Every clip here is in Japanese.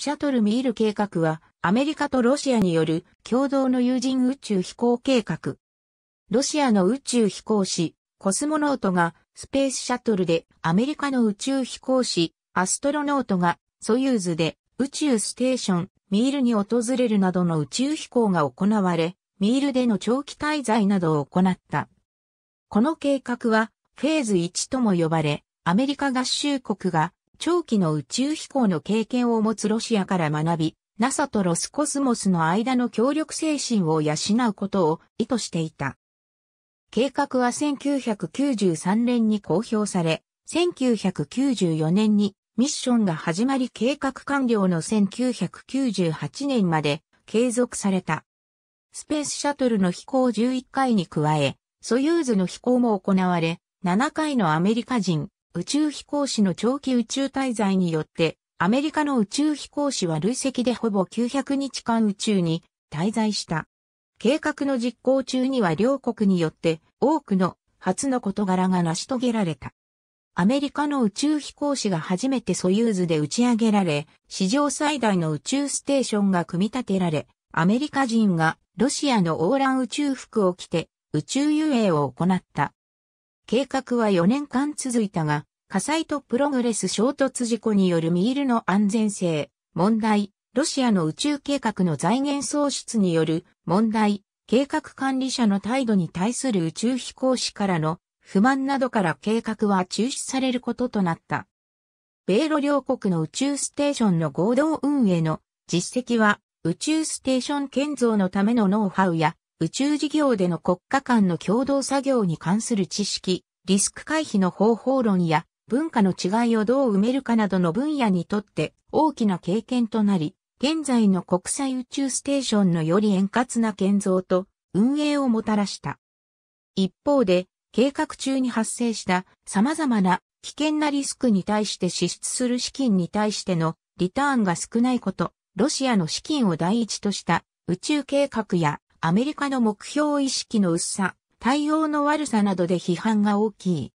シャトルミール計画は、アメリカとロシアによる共同の有人宇宙飛行計画。ロシアの宇宙飛行士、コスモノートがスペースシャトルで、アメリカの宇宙飛行士、アストロノートがソユーズで宇宙ステーション、ミールに訪れるなどの宇宙飛行が行われ、ミールでの長期滞在などを行った。この計画は、フェーズ1とも呼ばれ、アメリカ合衆国が長期の宇宙飛行の経験を持つロシアから学び、NASA とロスコスモスの間の協力精神を養うことを意図していた。計画は1993年に公表され、1994年にミッションが始まり計画完了の1998年まで継続された。スペースシャトルの飛行11回に加え、ソユーズの飛行も行われ、7回のアメリカ人、宇宙飛行士の長期宇宙滞在によって、アメリカの宇宙飛行士は累積でほぼ900日間宇宙に滞在した。計画の実行中には両国によって多くの初の事柄が成し遂げられた。アメリカの宇宙飛行士が初めてソユーズで打ち上げられ、史上最大の宇宙ステーションが組み立てられ、アメリカ人がロシアのオーラン宇宙服を着て宇宙遊泳を行った。計画は4年間続いたが、火災とプログレス衝突事故によるミールの安全性、問題、ロシアの宇宙計画の財源喪失による問題、計画管理者の態度に対する宇宙飛行士からの不満などから計画は中止されることとなった。米ロ両国の宇宙ステーションの合同運営の実績は宇宙ステーション建造のためのノウハウや宇宙事業での国家間の共同作業に関する知識、リスク回避の方法論や文化の違いをどう埋めるかなどの分野にとって大きな経験となり、現在の国際宇宙ステーションのより円滑な建造と運営をもたらした。一方で、計画中に発生した様々な危険なリスクに対して支出する資金に対してのリターンが少ないこと、ロシアの資金を第一とした宇宙計画やアメリカの目標意識の薄さ、対応の悪さなどで批判が大きい。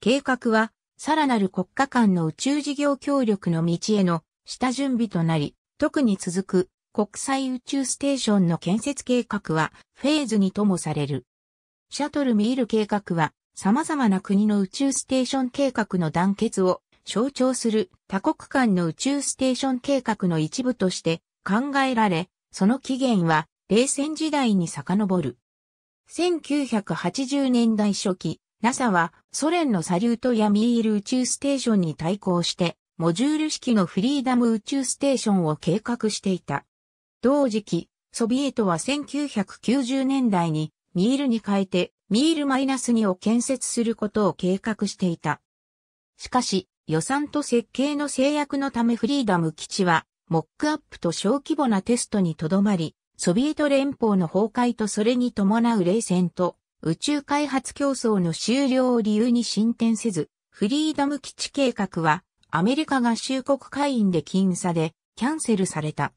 計画はさらなる国家間の宇宙事業協力の道への下準備となり、特に続く国際宇宙ステーションの建設計画はフェーズにともされる。シャトルミール計画は様々な国の宇宙ステーション計画の団結を象徴する多国間の宇宙ステーション計画の一部として考えられ、その起源は冷戦時代に遡る。1980年代初期、NASA はソ連のサリュートやミール宇宙ステーションに対抗して、モジュール式のフリーダム宇宙ステーションを計画していた。同時期、ソビエトは1990年代にミールに変えてミール -2 を建設することを計画していた。しかし、予算と設計の制約のためフリーダム基地は、モックアップと小規模なテストにとどまり、ソビエト連邦の崩壊とそれに伴う冷戦と宇宙開発競争の終了を理由に進展せず、フリーダム基地計画はアメリカ合衆国会員で禁され、キャンセルされた。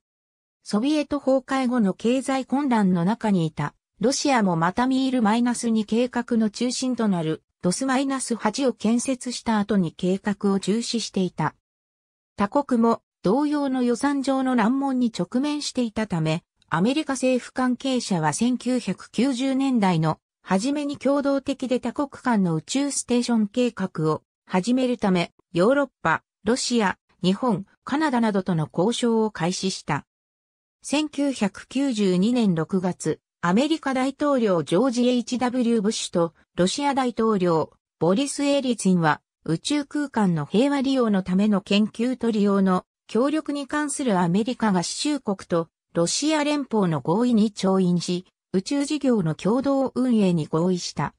ソビエト崩壊後の経済混乱の中にいた、ロシアもまたミールマイナス2計画の中心となるドスマイナス8を建設した後に計画を中止していた。他国も同様の予算上の難問に直面していたため、アメリカ政府関係者は1990年代のはじめに共同的で多国間の宇宙ステーション計画を始めるため、ヨーロッパ、ロシア、日本、カナダなどとの交渉を開始した。1992年6月、アメリカ大統領ジョージ・ H.W. ブッシュとロシア大統領ボリス・エリツィンは宇宙空間の平和利用のための研究と利用の協力に関するアメリカ合衆国とロシア連邦の合意に調印し、宇宙事業の共同運営に合意した。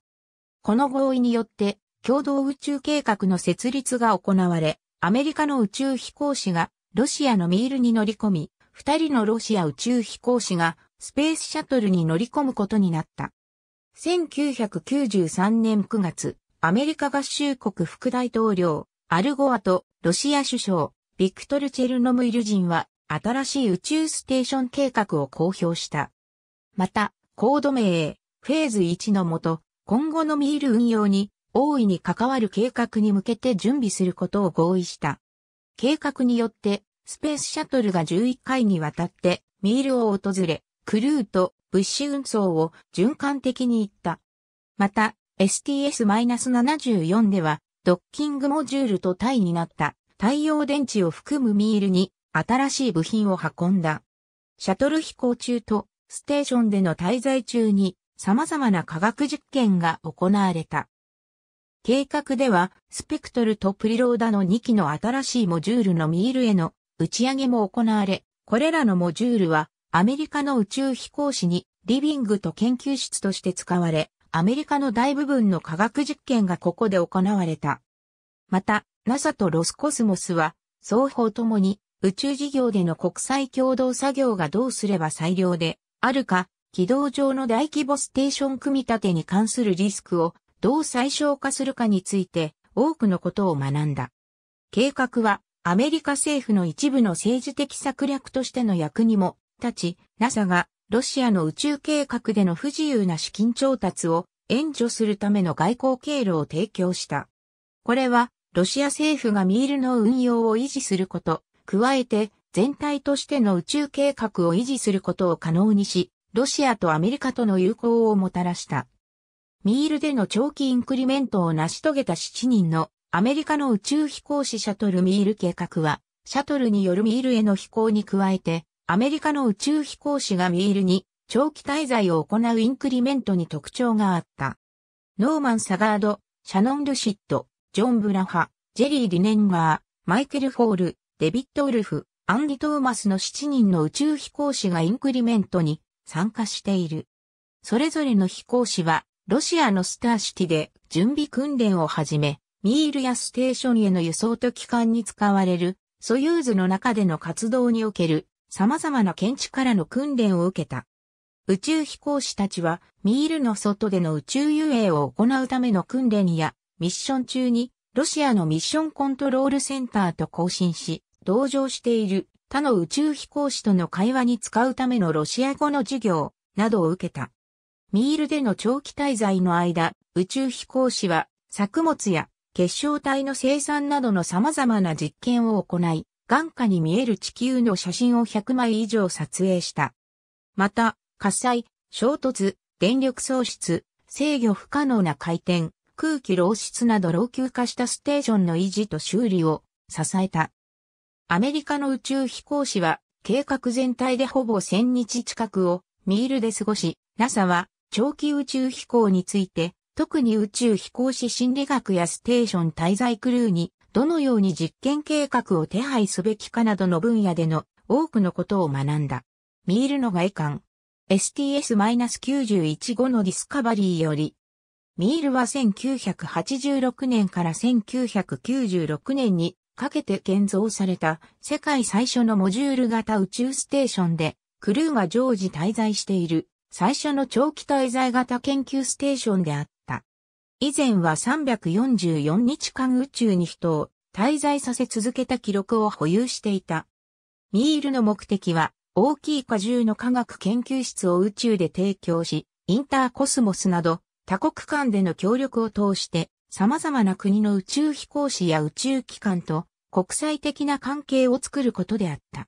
この合意によって、共同宇宙計画の設立が行われ、アメリカの宇宙飛行士がロシアのミールに乗り込み、二人のロシア宇宙飛行士がスペースシャトルに乗り込むことになった。1993年9月、アメリカ合衆国副大統領、アルゴアとロシア首相、ビクトル・チェルノムイル人は新しい宇宙ステーション計画を公表した。また、コード名、フェーズ1のもと、今後のミール運用に大いに関わる計画に向けて準備することを合意した。計画によって、スペースシャトルが11回にわたってミールを訪れ、クルーと物資運送を循環的に行った。また、STS-74 では、ドッキングモジュールと対になった太陽電池を含むミールに新しい部品を運んだ。シャトル飛行中とステーションでの滞在中に様々な科学実験が行われた。計画では、スペクトルとプリローダの2機の新しいモジュールのミールへの打ち上げも行われ、これらのモジュールはアメリカの宇宙飛行士にリビングと研究室として使われ、アメリカの大部分の科学実験がここで行われた。また、NASA とロスコスモスは、双方ともに宇宙事業での国際共同作業がどうすれば最良であるか、軌道上の大規模ステーション組み立てに関するリスクをどう最小化するかについて多くのことを学んだ。計画はアメリカ政府の一部の政治的策略としての役にも立ち、NASA がロシアの宇宙計画での不自由な資金調達を援助するための外交経路を提供した。これはロシア政府がミールの運用を維持すること、加えて全体としての宇宙計画を維持することを可能にし、ロシアとアメリカとの友好をもたらした。ミールでの長期インクリメントを成し遂げた7人のアメリカの宇宙飛行士シャトルミール計画は、シャトルによるミールへの飛行に加えて、アメリカの宇宙飛行士がミールに長期滞在を行うインクリメントに特徴があった。ノーマン・サガード、シャノン・ルシッド、ジョン・ブラハ、ジェリー・リネンガー、マイケル・フォール、デビッド・ウルフ、アンディ・トーマスの7人の宇宙飛行士がインクリメントに参加している。それぞれの飛行士は、ロシアのスターシティで準備訓練をはじめ、ミールやステーションへの輸送と機関に使われる、ソユーズの中での活動における様々な検知からの訓練を受けた。宇宙飛行士たちは、ミールの外での宇宙遊泳を行うための訓練や、ミッション中に、ロシアのミッションコントロールセンターと交信し、同乗している他の宇宙飛行士との会話に使うためのロシア語の授業などを受けた。ミールでの長期滞在の間、宇宙飛行士は作物や結晶体の生産などの様々な実験を行い、眼下に見える地球の写真を100枚以上撮影した。また、火災、衝突、電力喪失、制御不可能な回転、空気漏出など老朽化したステーションの維持と修理を支えた。アメリカの宇宙飛行士は計画全体でほぼ1000日近くをミールで過ごし、NASA は長期宇宙飛行について、特に宇宙飛行士心理学やステーション滞在クルーに、どのように実験計画を手配すべきかなどの分野での多くのことを学んだ。ミールの外観。STS-915 のディスカバリーより、ミールは1986年から1996年にかけて建造された世界最初のモジュール型宇宙ステーションで、クルーが常時滞在している最初の長期滞在型研究ステーションであった。以前は344日間宇宙に人を滞在させ続けた記録を保有していた。ミールの目的は、大きい荷重の科学研究室を宇宙で提供し、インターコスモスなど他国間での協力を通して様々な国の宇宙飛行士や宇宙機関と国際的な関係を作ることであった。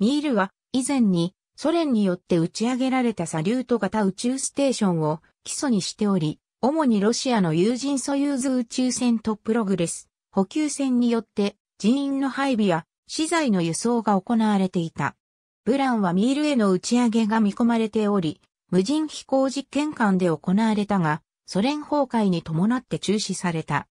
ミールは以前にソ連によって打ち上げられたサリュート型宇宙ステーションを基礎にしており、主にロシアの友人ソユーズ宇宙船とプログレス、補給船によって人員の配備や資材の輸送が行われていた。ブランはミールへの打ち上げが見込まれており、無人飛行実験館で行われたが、ソ連崩壊に伴って中止された。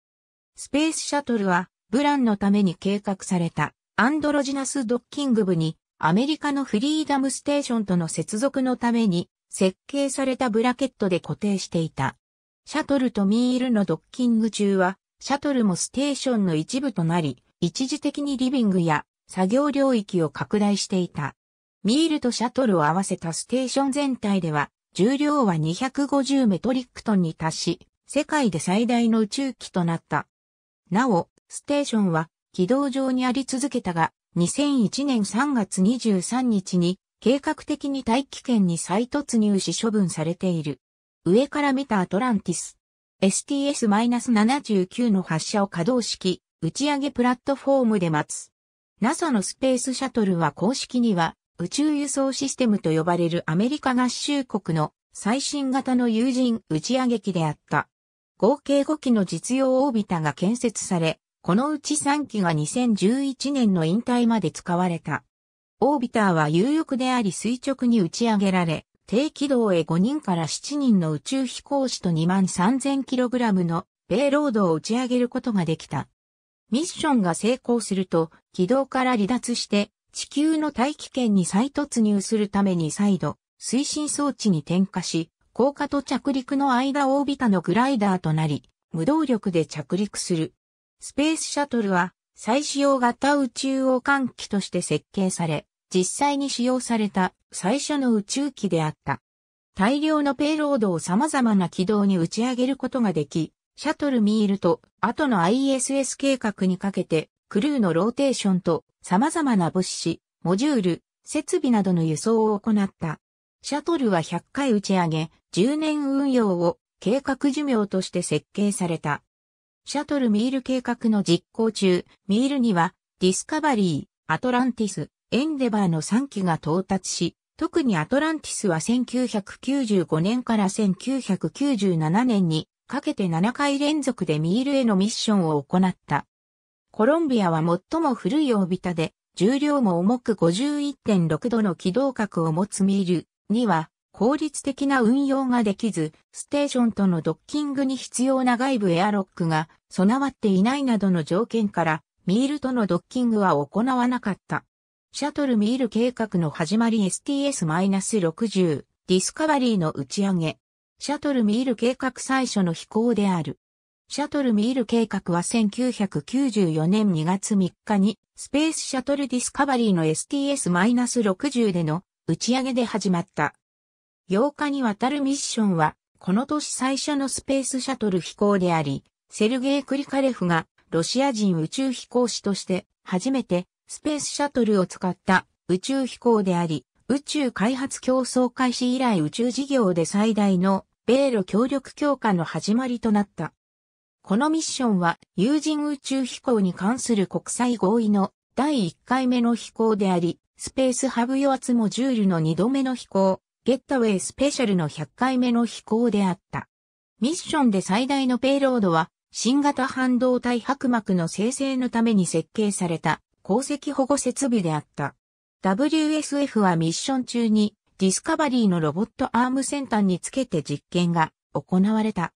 スペースシャトルは、ブランのために計画された、アンドロジナスドッキング部に、アメリカのフリーダムステーションとの接続のために、設計されたブラケットで固定していた。シャトルとミールのドッキング中は、シャトルもステーションの一部となり、一時的にリビングや作業領域を拡大していた。ミールとシャトルを合わせたステーション全体では、重量は250メトリックトンに達し、世界で最大の宇宙機となった。なお、ステーションは軌道上にあり続けたが、2001年3月23日に計画的に大気圏に再突入し処分されている。上から見たアトランティス。STS-79 の発射を稼働式、打ち上げプラットフォームで待つ。NASA のスペースシャトルは公式には宇宙輸送システムと呼ばれるアメリカ合衆国の最新型の有人打ち上げ機であった。合計5機の実用オービタが建設され、このうち3機が2011年の引退まで使われた。オービターは有力であり垂直に打ち上げられ、低軌道へ5人から7人の宇宙飛行士と2万 3000kg の米イロードを打ち上げることができた。ミッションが成功すると、軌道から離脱して地球の大気圏に再突入するために再度、推進装置に点火し、降下と着陸の間オービタのグライダーとなり、無動力で着陸する。スペースシャトルは、再使用型宇宙王冠機として設計され、実際に使用された最初の宇宙機であった。大量のペイロードを様々な軌道に打ち上げることができ、シャトルミールと後の ISS 計画にかけて、クルーのローテーションと様々な物資、モジュール、設備などの輸送を行った。シャトルは100回打ち上げ、10年運用を計画寿命として設計された。シャトルミール計画の実行中、ミールにはディスカバリー、アトランティス、エンデバーの3機が到達し、特にアトランティスは1995年から1997年にかけて7回連続でミールへのミッションを行った。コロンビアは最も古いオービタで、重量も重く51.6度の軌道角を持つミールには効率的な運用ができず、ステーションとのドッキングに必要な外部エアロックが備わっていないなどの条件から、ミールとのドッキングは行わなかった。シャトルミール計画の始まり STS-60 ディスカバリーの打ち上げ。シャトルミール計画最初の飛行である。シャトルミール計画は1994年2月3日にスペースシャトルディスカバリーの STS-60 での打ち上げで始まった。8日にわたるミッションはこの年最初のスペースシャトル飛行であり、セルゲイ・クリカレフがロシア人宇宙飛行士として初めてスペースシャトルを使った宇宙飛行であり、宇宙開発競争開始以来宇宙事業で最大の米ロ協力強化の始まりとなった。このミッションは有人宇宙飛行に関する国際合意の第1回目の飛行であり、スペースハブ予圧モジュールの2度目の飛行、ゲッタウェイスペシャルの100回目の飛行であった。ミッションで最大のペイロードは、新型半導体白膜の生成のために設計された鉱石保護設備であった。WSF はミッション中にディスカバリーのロボットアーム先端につけて実験が行われた。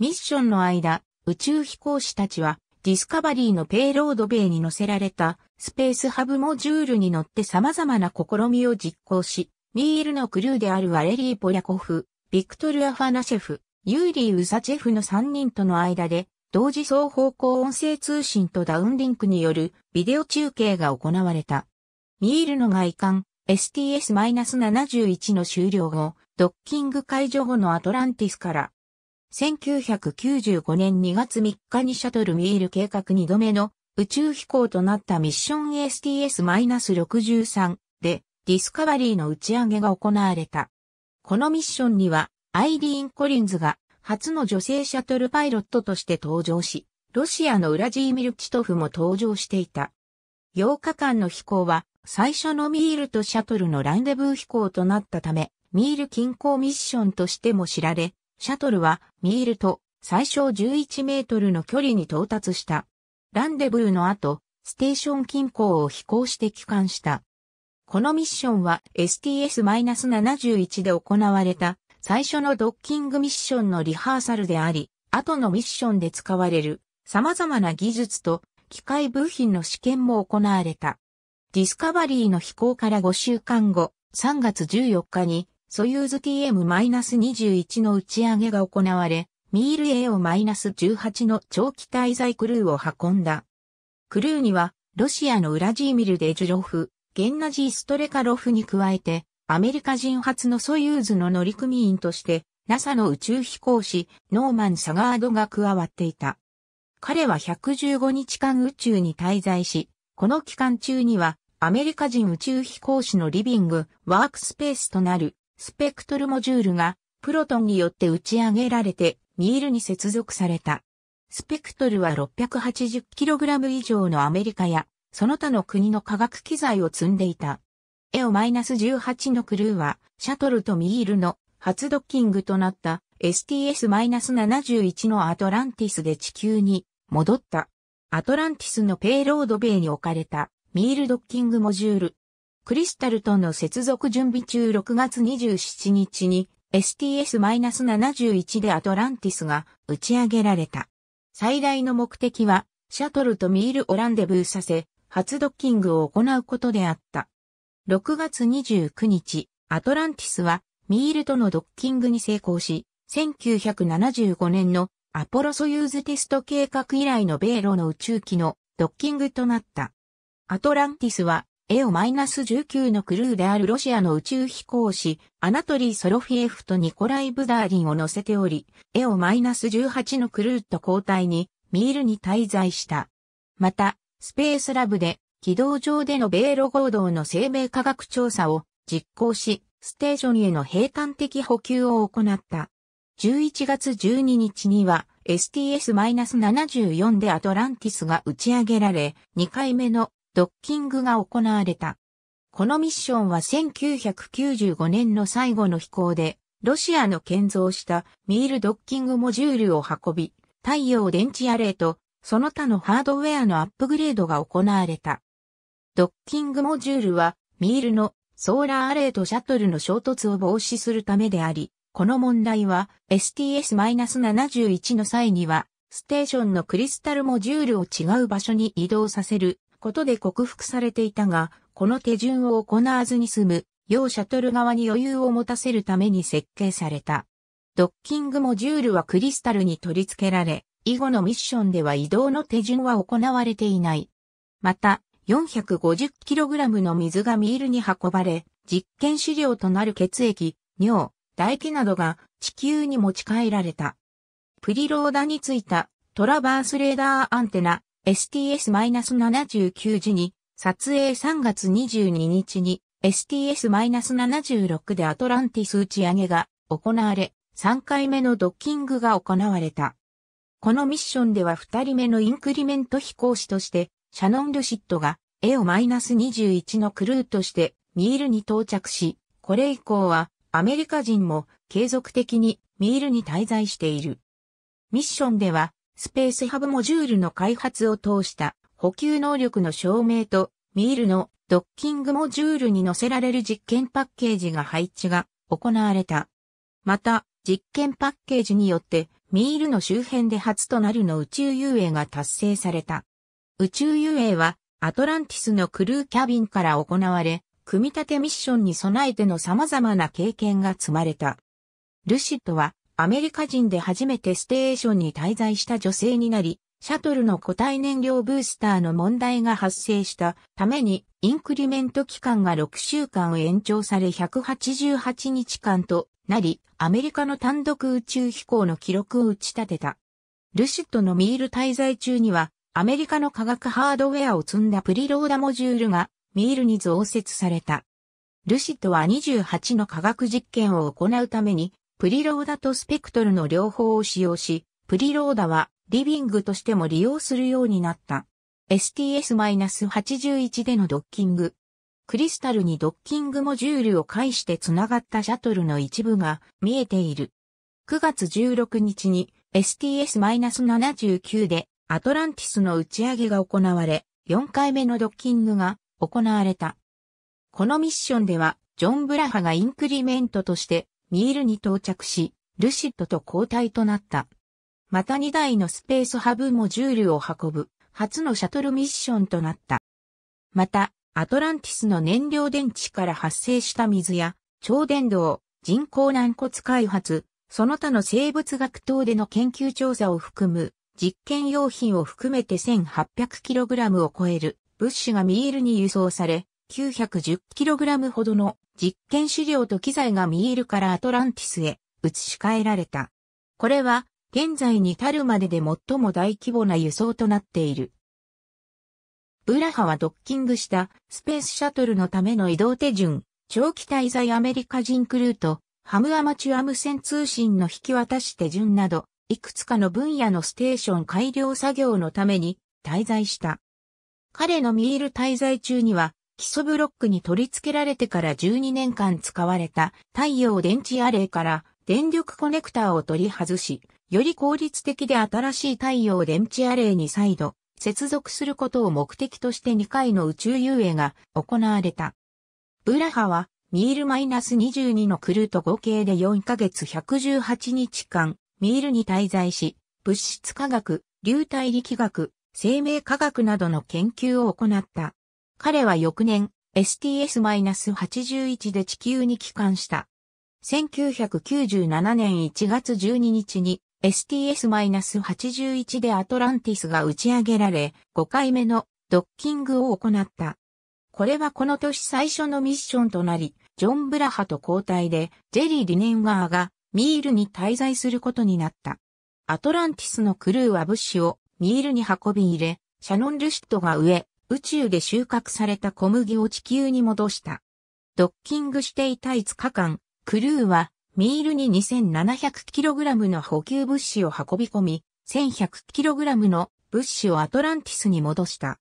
ミッションの間、宇宙飛行士たちは、ディスカバリーのペイロード米に乗せられたスペースハブモジュールに乗って様々な試みを実行し、ミールのクルーであるワレリー・ポリャコフ、ビクトル・アファナシェフ、ユーリー・ウサチェフの3人との間で、同時双方向音声通信とダウンリンクによるビデオ中継が行われた。ミールの外観 STS-71 の終了後、ドッキング解除後のアトランティスから1995年2月3日にシャトルミール計画2度目の宇宙飛行となったミッション STS-63 でディスカバリーの打ち上げが行われた。このミッションにはアイリーン・コリンズが初の女性シャトルパイロットとして登場し、ロシアのウラジーミル・チトフも登場していた。8日間の飛行は最初のミールとシャトルのランデブー飛行となったため、ミール近郊ミッションとしても知られ、シャトルはミールと最小11メートルの距離に到達した。ランデブーの後、ステーション近郊を飛行して帰還した。このミッションは STS-71 で行われた最初のドッキングミッションのリハーサルであり、後のミッションで使われる様々な技術と機械部品の試験も行われた。ディスカバリーの飛行から5週間後、3月14日にソユーズ TM-21 の打ち上げが行われ、ミール AO-18 の長期滞在クルーを運んだ。クルーには、ロシアのウラジーミル・デジュロフ、ゲンナジー・ストレカロフに加えて、アメリカ人初のソユーズの乗組員として、NASA の宇宙飛行士、ノーマン・サガードが加わっていた。彼は115日間宇宙に滞在し、この期間中には、アメリカ人宇宙飛行士のリビング、ワークスペースとなるスペクトルモジュールがプロトンによって打ち上げられてミールに接続された。スペクトルは 680kg 以上のアメリカやその他の国の科学機材を積んでいた。エオ1 8のクルーはシャトルとミールの初ドッキングとなった STS-71 のアトランティスで地球に戻った。アトランティスのペイロードイに置かれたミールドッキングモジュールクリスタルとの接続準備中6月27日に STS-71 でアトランティスが打ち上げられた。最大の目的は、シャトルとミールをランデブーさせ、初ドッキングを行うことであった。6月29日、アトランティスは、ミールとのドッキングに成功し、1975年のアポロソユーズテスト計画以来の米ロの宇宙機のドッキングとなった。アトランティスはナス1 9のクルーであるロシアの宇宙飛行士、アナトリー・ソロフィエフとニコライ・ブダーリンを乗せており、ナス1 8のクルーと交代に、ミールに滞在した。また、スペースラブで、軌道上での米ロ合同の生命科学調査を実行し、ステーションへの平坦的補給を行った。11月12日には、STS-74 でアトランティスが打ち上げられ、2回目のドッキングが行われた。このミッションは1995年の最後の飛行で、ロシアの建造したミールドッキングモジュールを運び、太陽電池アレイとその他のハードウェアのアップグレードが行われた。ドッキングモジュールはミールのソーラーアレイとシャトルの衝突を防止するためであり、この問題は STS-71 の際にはステーションのクリスタルモジュールを違う場所に移動させることで克服されていたが、この手順を行わずに済む、要シャトル側に余裕を持たせるために設計された。ドッキングモジュールはクリスタルに取り付けられ、以後のミッションでは移動の手順は行われていない。また、450kg の水がミールに運ばれ、実験資料となる血液、尿、唾液などが地球に持ち帰られた。プリローダについたトラバースレーダーアンテナ STS-79 時に、撮影3月22日に STS-76 でアトランティス打ち上げが行われ、3回目のドッキングが行われた。このミッションでは2人目のインクリメント飛行士として、シャノン・ルシットが AO-21 のクルーとしてミールに到着し、これ以降はアメリカ人も継続的にミールに滞在している。ミッションではスペースハブモジュールの開発を通した補給能力の証明とミールのドッキングモジュールに載せられる実験パッケージが配置が行われた。また、実験パッケージによって、ミールの周辺で初となるの宇宙遊泳が達成された。宇宙遊泳は、アトランティスのクルーキャビンから行われ、組み立てミッションに備えての様々な経験が積まれた。ルシットは、アメリカ人で初めてステーションに滞在した女性になり、シャトルの固体燃料ブースターの問題が発生したために、インクリメント期間が6週間延長され188日間となり、アメリカの単独宇宙飛行の記録を打ち立てた。ルシットのミール滞在中には、アメリカの科学ハードウェアを積んだプリローダモジュールがミールに増設された。ルシットは28の科学実験を行うためにプリローダとスペクトルの両方を使用し、プリローダはリビングとしても利用するようになった。STS-81 でのドッキング。クリスタルにドッキングモジュールを介してつながったシャトルの一部が見えている。9月16日に STS-79 でアトランティスの打ち上げが行われ、4回目のドッキングが行われた。このミッションでは、ジョン・ブラハがインクリメントとしてミールに到着し、ルシッドと交代となった。また2台のスペースハブモジュールを運ぶ、初のシャトルミッションとなった。また、アトランティスの燃料電池から発生した水や、超電導、人工軟骨開発、その他の生物学等での研究調査を含む、実験用品を含めて 1800kg を超える物資がミールに輸送され、910kg ほどの実験資料と機材がミールからアトランティスへ移し替えられた。これは現在に至るまでで最も大規模な輸送となっている。ブラハはドッキングしたスペースシャトルのための移動手順、長期滞在アメリカ人クルート、ハムアマチュア無線通信の引き渡し手順など、いくつかの分野のステーション改良作業のために滞在した。彼のミール滞在中には基礎ブロックに取り付けられてから12年間使われた太陽電池アレイから電力コネクターを取り外し、より効率的で新しい太陽電池アレイに再度接続することを目的として2回の宇宙遊泳が行われた。ブラハはミール -22 のクルート合計で4ヶ月118日間、ミールに滞在し、物質科学、流体力学、生命科学などの研究を行った。彼は翌年 STS-81 で地球に帰還した。1997年1月12日に STS-81 でアトランティスが打ち上げられ、5回目のドッキングを行った。これはこの年最初のミッションとなり、ジョン・ブラハと交代で、ジェリー・リネンガーがミールに滞在することになった。アトランティスのクルーは物資をミールに運び入れ、シャノン・ルシットが上、宇宙で収穫された小麦を地球に戻した。ドッキングしていた5日間、クルーはミールに 2700kg の補給物資を運び込み、1100kg の物資をアトランティスに戻した。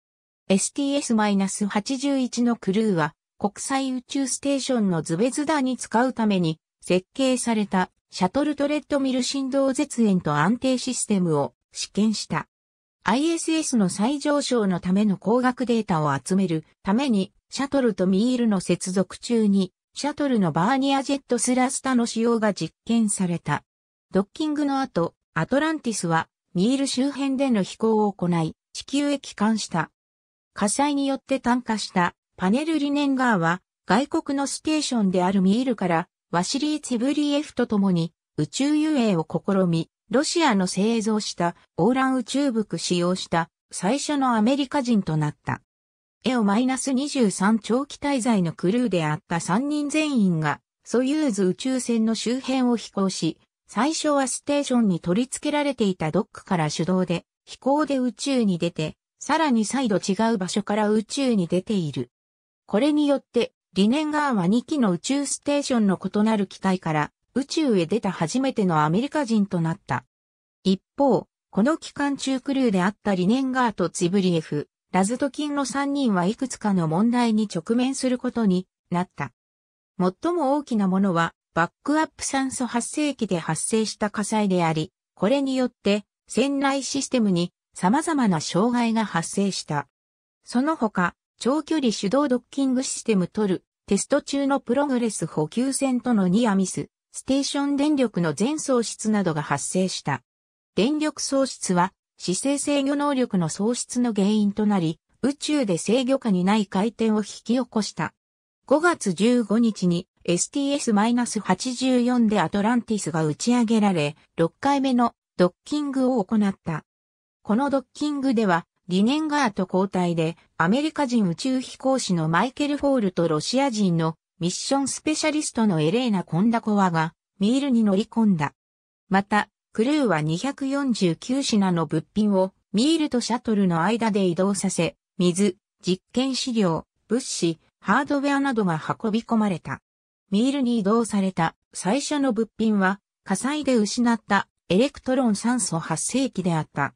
STS-81 のクルーは国際宇宙ステーションのズベズダに使うために設計されたシャトルトレッドミル振動絶縁と安定システムを試験した。ISS の最上昇のための光学データを集めるために、シャトルとミールの接続中に、シャトルのバーニアジェットスラスタの使用が実験された。ドッキングの後、アトランティスは、ミール周辺での飛行を行い、地球へ帰還した。火災によって炭化したパネルリネンガーは、外国のステーションであるミールから、ワシリー・ツブリエフと共に、宇宙遊泳を試み、ロシアの製造したオーラン宇宙服使用した最初のアメリカ人となった。エオ -23 長期滞在のクルーであった3人全員がソユーズ宇宙船の周辺を飛行し、最初はステーションに取り付けられていたドックから手動で飛行で宇宙に出て、さらに再度違う場所から宇宙に出ている。これによって、理念側は2機の宇宙ステーションの異なる機体から宇宙へ出た初めてのアメリカ人となった。一方、この期間中クルーであったリネンガーとツィブリエフ、ラズトキンの3人はいくつかの問題に直面することになった。最も大きなものは、バックアップ酸素発生器で発生した火災であり、これによって船内システムに様々な障害が発生した。その他、長距離手動ドッキングシステム取る、テスト中のプログレス補給船とのニアミス、ステーション電力の全喪失などが発生した。電力喪失は、姿勢制御能力の喪失の原因となり、宇宙で制御下にない回転を引き起こした。5月15日に STS-84 でアトランティスが打ち上げられ、6回目のドッキングを行った。このドッキングでは、リネンガート交代でアメリカ人宇宙飛行士のマイケル・フォールとロシア人のミッションスペシャリストのエレーナ・コンダコワがミールに乗り込んだ。また、クルーは249品の物品をミールとシャトルの間で移動させ、水、実験資料、物資、ハードウェアなどが運び込まれた。ミールに移動された最初の物品は火災で失ったエレクトロン酸素発生器であった。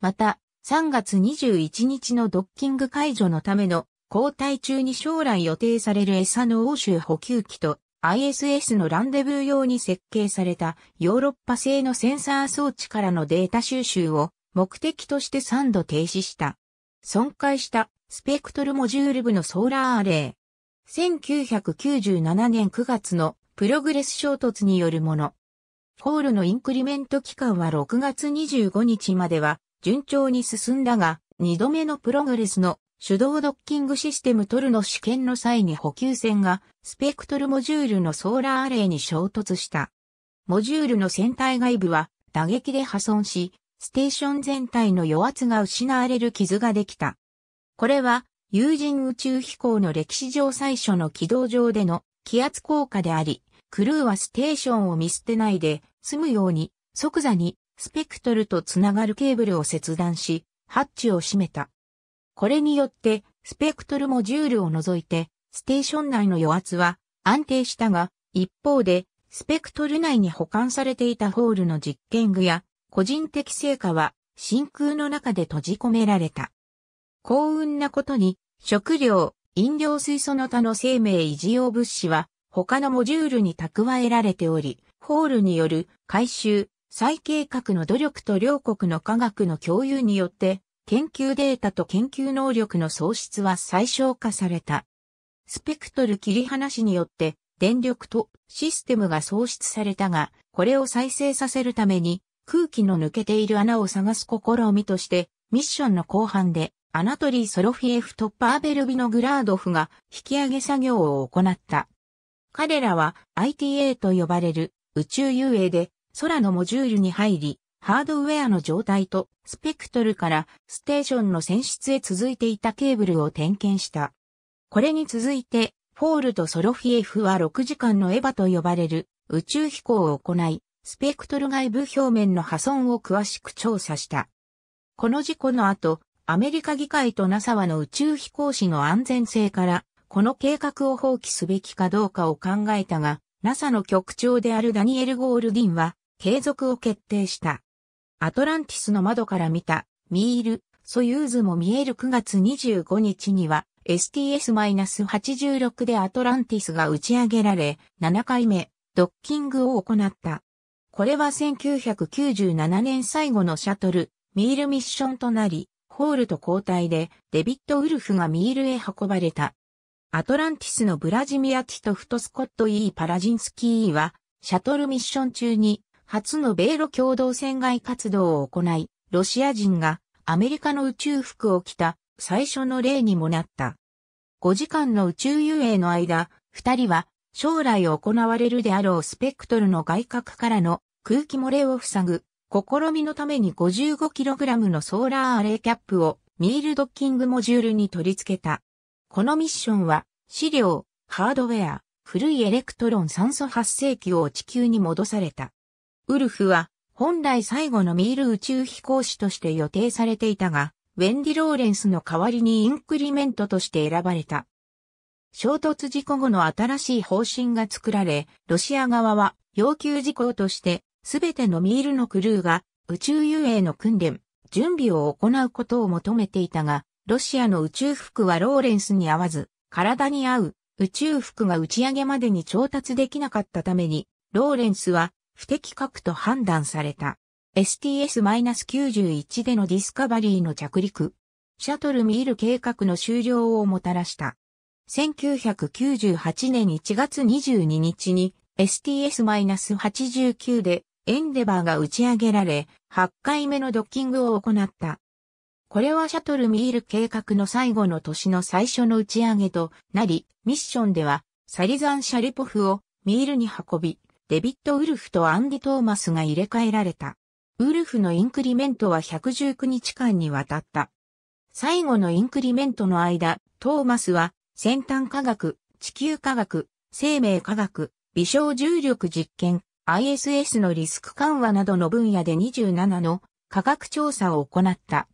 また、3月21日のドッキング解除のための交代中に将来予定される餌の欧州補給機と ISS のランデブー用に設計されたヨーロッパ製のセンサー装置からのデータ収集を目的として3度停止した。損壊したスペクトルモジュール部のソーラーアレー。1997年9月のプログレス衝突によるもの。ホールのインクリメント期間は6月25日までは順調に進んだが、2度目のプログレスの手動ドッキングシステムトルの試験の際に補給線がスペクトルモジュールのソーラーアレイに衝突した。モジュールの船体外部は打撃で破損し、ステーション全体の余圧が失われる傷ができた。これは有人宇宙飛行の歴史上最初の軌道上での気圧効果であり、クルーはステーションを見捨てないで済むように即座にスペクトルとつながるケーブルを切断し、ハッチを閉めた。これによって、スペクトルモジュールを除いて、ステーション内の余圧は安定したが、一方で、スペクトル内に保管されていたホールの実験具や、個人的成果は真空の中で閉じ込められた。幸運なことに、食料、飲料水その他の生命維持用物資は、他のモジュールに蓄えられており、ホールによる回収、再計画の努力と両国の科学の共有によって、研究データと研究能力の喪失は最小化された。スペクトル切り離しによって電力とシステムが喪失されたが、これを再生させるために空気の抜けている穴を探す試みとして、ミッションの後半でアナトリー・ソロフィエフとパーベルビノグラードフが引き上げ作業を行った。彼らは ITA と呼ばれる宇宙遊泳で空のモジュールに入り、ハードウェアの状態とスペクトルからステーションの選出へ続いていたケーブルを点検した。これに続いて、フォールとソロフィエフは6時間のエヴァと呼ばれる宇宙飛行を行い、スペクトル外部表面の破損を詳しく調査した。この事故の後、アメリカ議会と NASA はの宇宙飛行士の安全性から、この計画を放棄すべきかどうかを考えたが、NASA の局長であるダニエル・ゴールディンは、継続を決定した。アトランティスの窓から見た、ミール、ソユーズも見える9月25日には、STS-86 でアトランティスが打ち上げられ、7回目、ドッキングを行った。これは1997年最後のシャトル、ミールミッションとなり、ホールと交代でデビット・ウルフがミールへ運ばれた。アトランティスのブラジミア・ティトフト・スコット・イー・パラジンスキーは、シャトルミッション中に初の米ロ共同船外活動を行い、ロシア人がアメリカの宇宙服を着た最初の例にもなった。5時間の宇宙遊泳の間、二人は将来行われるであろうスペクトルの外角からの空気漏れを塞ぐ試みのために 55kg のソーラーアレイキャップをミールドッキングモジュールに取り付けた。このミッションは資料、ハードウェア、古いエレクトロン酸素発生器を地球に戻された。ウルフは本来最後のミール宇宙飛行士として予定されていたが、ウェンディ・ローレンスの代わりにインクリメントとして選ばれた。衝突事故後の新しい方針が作られ、ロシア側は要求事項として、すべてのミールのクルーが宇宙遊泳の訓練、準備を行うことを求めていたが、ロシアの宇宙服はローレンスに合わず、体に合う宇宙服が打ち上げまでに調達できなかったために、ローレンスは不適格と判断された。STS-91 でのディスカバリーの着陸、シャトルミール計画の終了をもたらした。1998年1月22日に STS-89 でエンデバーが打ち上げられ、8回目のドッキングを行った。これはシャトルミール計画の最後の年の最初の打ち上げとなり、ミッションではサリザン・シャリポフをミールに運び、デビッド・ウルフとアンディ・トーマスが入れ替えられた。ウルフのインクリメントは119日間にわたった。最後のインクリメントの間、トーマスは先端科学、地球科学、生命科学、微小重力実験、ISS のリスク緩和などの分野で27の科学調査を行った。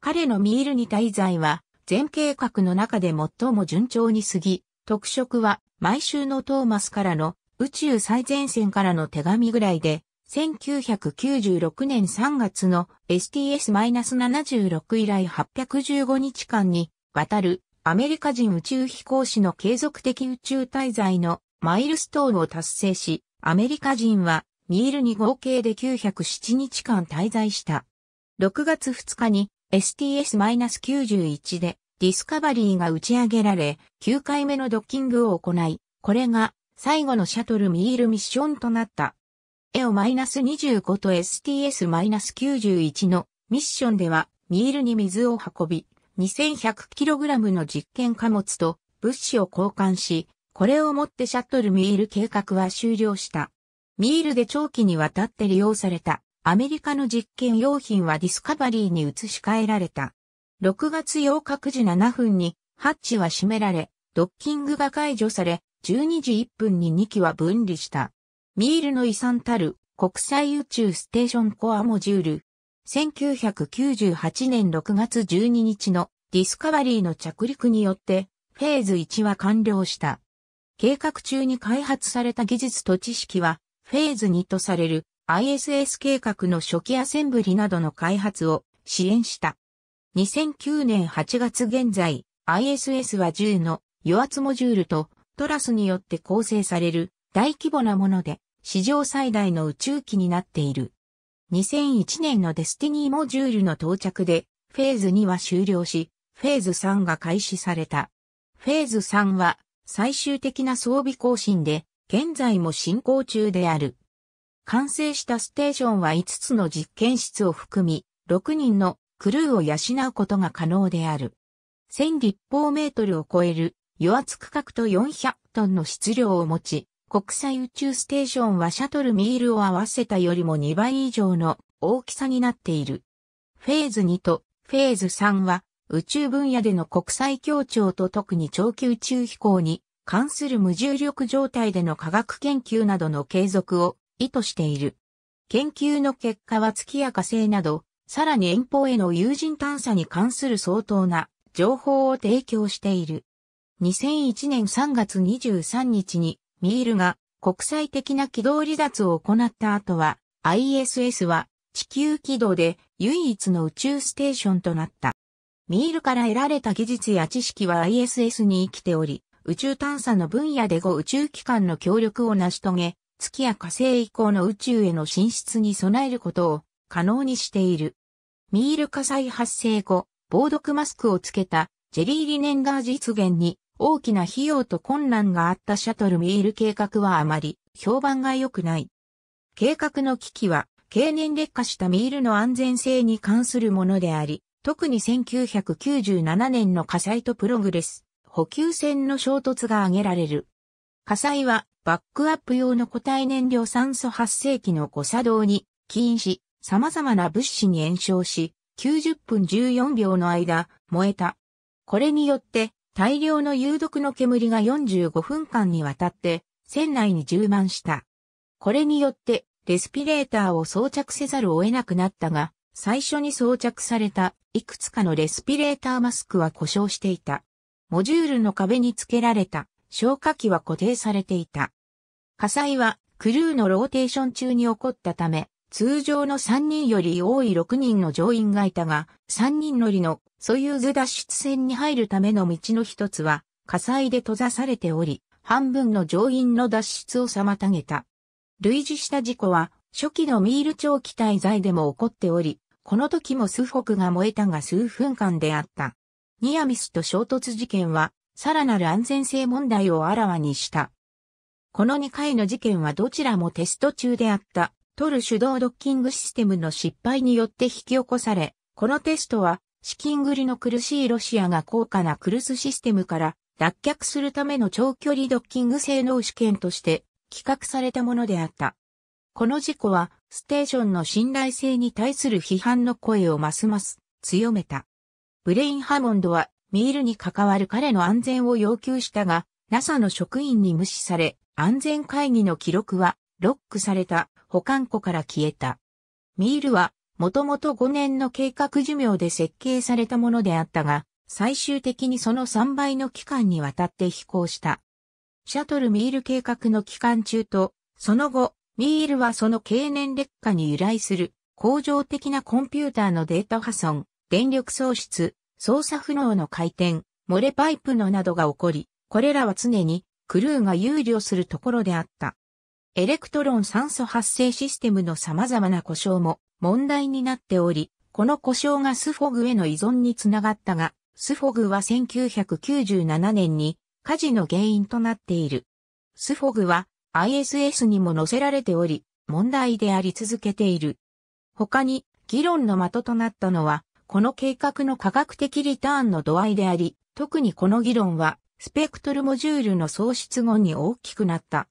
彼のミールに滞在は、全計画の中で最も順調に過ぎ、特色は毎週のトーマスからの宇宙最前線からの手紙ぐらいで、1996年3月の STS-76 以来815日間にわたるアメリカ人宇宙飛行士の継続的宇宙滞在のマイルストーンを達成し、アメリカ人はミールに合計で907日間滞在した。6月2日に STS-91 でディスカバリーが打ち上げられ、9回目のドッキングを行い、これが最後のシャトルミールミッションとなった。エオ2 5と STS-91 のミッションでは、ミールに水を運び、2100kg の実験貨物と物資を交換し、これをもってシャトルミール計画は終了した。ミールで長期にわたって利用されたアメリカの実験用品はディスカバリーに移し替えられた。6月8日9時7分にハッチは閉められ、ドッキングが解除され、12時1分に2機は分離した。ミールの遺産たる国際宇宙ステーションコアモジュール。1998年6月12日のディスカバリーの着陸によってフェーズ1は完了した。計画中に開発された技術と知識はフェーズ2とされる ISS 計画の初期アセンブリなどの開発を支援した。2009年8月現在、ISS は10の油圧モジュールとトラスによって構成される大規模なもので史上最大の宇宙機になっている。2001年のデスティニーモジュールの到着でフェーズ2は終了し、フェーズ3が開始された。フェーズ3は最終的な装備更新で現在も進行中である。完成したステーションは5つの実験室を含み、6人のクルーを養うことが可能である。1000立方メートルを超える油圧区画と400トンの質量を持ち、国際宇宙ステーションはシャトルミールを合わせたよりも2倍以上の大きさになっている。フェーズ2とフェーズ3は宇宙分野での国際協調と特に長期宇宙飛行に関する無重力状態での科学研究などの継続を意図している。研究の結果は月や火星など、さらに遠方への有人探査に関する相当な情報を提供している。2001年3月23日にミールが国際的な軌道離脱を行った後は ISS は地球軌道で唯一の宇宙ステーションとなった。ミールから得られた技術や知識は ISS に生きており、宇宙探査の分野で5宇宙機関の協力を成し遂げ、月や火星以降の宇宙への進出に備えることを可能にしている。ミール火災発生後、防毒マスクをつけたジェリー・リネンガー実現に大きな費用と困難があったシャトルミール計画はあまり評判が良くない。計画の危機は経年劣化したミールの安全性に関するものであり、特に1997年の火災とプログレス、補給船の衝突が挙げられる。火災はバックアップ用の固体燃料酸素発生器の誤作動に起因し、様々な物資に炎症し、90分14秒の間燃えた。これによって大量の有毒の煙が45分間にわたって船内に充満した。これによってレスピレーターを装着せざるを得なくなったが、最初に装着されたいくつかのレスピレーターマスクは故障していた。モジュールの壁に付けられた消火器は固定されていた。火災はクルーのローテーション中に起こったため、通常の3人より多い6人の乗員がいたが、3人乗りのソユーズ脱出船に入るための道の一つは火災で閉ざされており、半分の乗員の脱出を妨げた。類似した事故は初期のミール長期滞在でも起こっており、この時も数北が燃えたが数分間であった。ニアミスと衝突事件は、さらなる安全性問題をあらわにした。この2回の事件はどちらもテスト中であった。取る手動ドッキングシステムの失敗によって引き起こされ、このテストは、資金繰りの苦しいロシアが高価なクルスシステムから脱却するための長距離ドッキング性能試験として企画されたものであった。この事故は、ステーションの信頼性に対する批判の声をますます強めた。ブレイン・ハモンドは、ミールに関わる彼の安全を要求したが、NASA の職員に無視され、安全会議の記録はロックされた。保管庫から消えた。ミールは、もともと5年の計画寿命で設計されたものであったが、最終的にその3倍の期間にわたって飛行した。シャトルミール計画の期間中と、その後、ミールはその経年劣化に由来する、恒常的なコンピューターのデータ破損、電力喪失、操作不能の回転、漏れパイプのなどが起こり、これらは常にクルーが憂慮するところであった。エレクトロン酸素発生システムの様々な故障も問題になっており、この故障がスフォグへの依存につながったが、スフォグは1997年に火事の原因となっている。スフォグは ISS にも載せられており、問題であり続けている。他に議論の的となったのは、この計画の科学的リターンの度合いであり、特にこの議論は、スペクトルモジュールの創出後に大きくなった。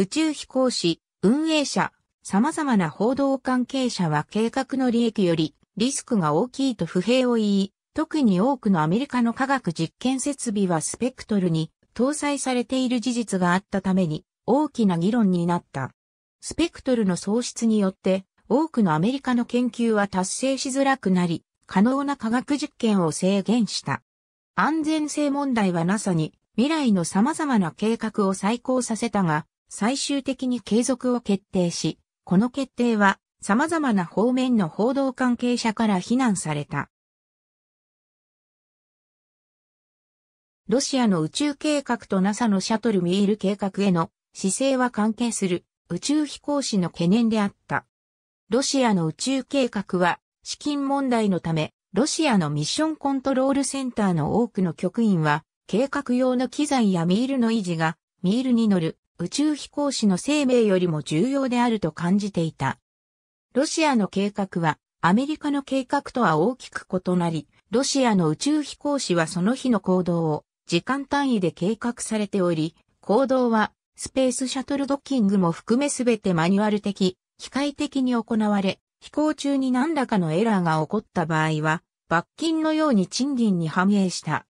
宇宙飛行士、運営者、様々な報道関係者は計画の利益よりリスクが大きいと不平を言い、特に多くのアメリカの科学実験設備はスペクトルに搭載されている事実があったために大きな議論になった。スペクトルの喪失によって多くのアメリカの研究は達成しづらくなり、可能な科学実験を制限した。安全性問題は NASA に未来の様々な計画を再考させたが、最終的に継続を決定し、この決定は様々な方面の報道関係者から非難された。ロシアの宇宙計画と NASA のシャトルミール計画への姿勢は関係する宇宙飛行士の懸念であった。ロシアの宇宙計画は資金問題のため、ロシアのミッションコントロールセンターの多くの局員は計画用の機材やミールの維持がミールに乗る宇宙飛行士の生命よりも重要であると感じていた。ロシアの計画はアメリカの計画とは大きく異なり、ロシアの宇宙飛行士はその日の行動を時間単位で計画されており、行動はスペースシャトルドッキングも含めすべてマニュアル的、機械的に行われ、飛行中に何らかのエラーが起こった場合は、罰金のように賃金に反映した。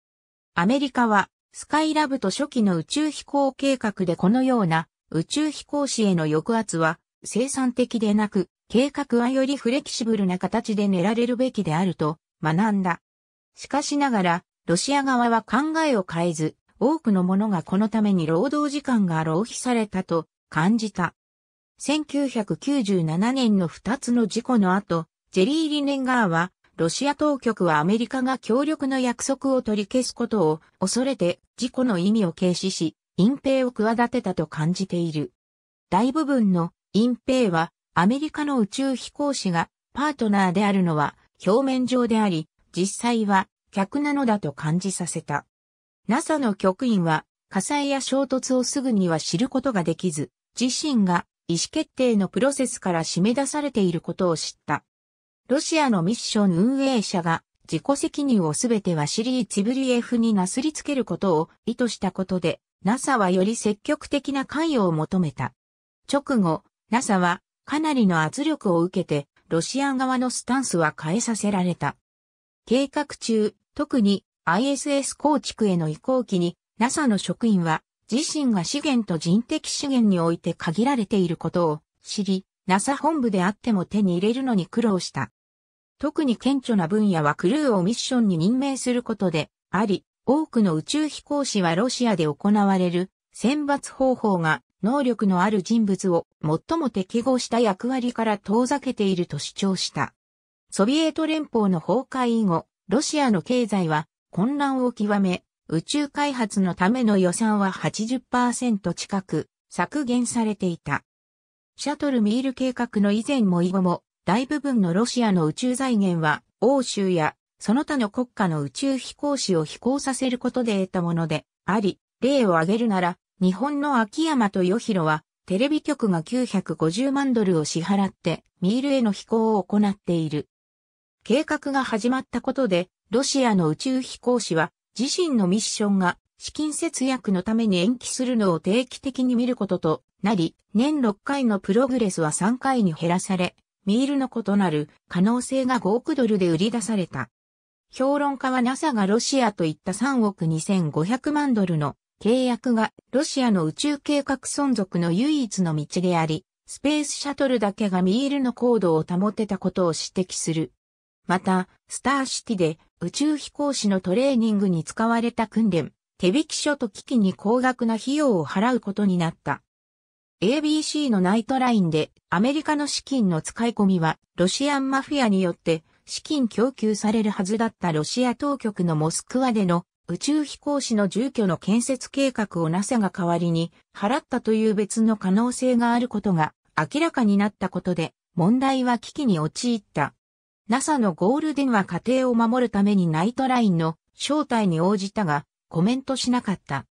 アメリカはスカイラブと初期の宇宙飛行計画でこのような宇宙飛行士への抑圧は生産的でなく、計画はよりフレキシブルな形で練られるべきであると学んだ。しかしながら、ロシア側は考えを変えず、多くの者がこのために労働時間が浪費されたと感じた。1997年の2つの事故の後、ジェリー・リネンガーはロシア当局はアメリカが協力の約束を取り消すことを恐れて事故の意味を軽視し、隠蔽を企てたと感じている。大部分の隠蔽はアメリカの宇宙飛行士がパートナーであるのは表面上であり、実際は客なのだと感じさせた。NASA の局員は火災や衝突をすぐには知ることができず、自身が意思決定のプロセスから締め出されていることを知った。ロシアのミッション運営者が自己責任をすべてワシリー・チブリエフになすりつけることを意図したことで、NASA はより積極的な関与を求めた。直後、NASA はかなりの圧力を受けて、ロシア側のスタンスは変えさせられた。計画中、特に ISS 構築への移行期に NASA の職員は自身が資源と人的資源において限られていることを知り、NASA 本部であっても手に入れるのに苦労した。特に顕著な分野はクルーをミッションに任命することであり、多くの宇宙飛行士はロシアで行われる選抜方法が能力のある人物を最も適合した役割から遠ざけていると主張した。ソビエト連邦の崩壊以後、ロシアの経済は混乱を極め、宇宙開発のための予算は80%近く削減されていた。シャトルミール計画の以前も以後も大部分のロシアの宇宙財源は、欧州や、その他の国家の宇宙飛行士を飛行させることで得たもので、あり、例を挙げるなら、日本の秋山と与広は、テレビ局が950万ドルを支払って、ミールへの飛行を行っている。計画が始まったことで、ロシアの宇宙飛行士は、自身のミッションが、資金節約のために延期するのを定期的に見ることとなり、年6回のプログレスは3回に減らされ、ミールの異なる可能性が5億ドルで売り出された。評論家は NASA がロシアといった3億2500万ドルの契約がロシアの宇宙計画存続の唯一の道であり、スペースシャトルだけがミールの高度を保てたことを指摘する。また、スターシティで宇宙飛行士のトレーニングに使われた訓練、手引き書と機器に高額な費用を払うことになった。ABC のナイトラインでアメリカの資金の使い込みはロシアンマフィアによって資金供給されるはずだったロシア当局のモスクワでの宇宙飛行士の住居の建設計画を NASA が代わりに払ったという別の可能性があることが明らかになったことで問題は危機に陥った。NASA のゴールデンは家庭を守るためにナイトラインの招待に応じたがコメントしなかった。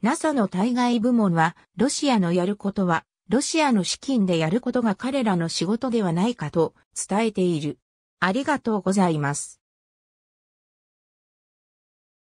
NASA の対外部門は、ロシアのやることは、ロシアの資金でやることが彼らの仕事ではないかと伝えている。ありがとうございます。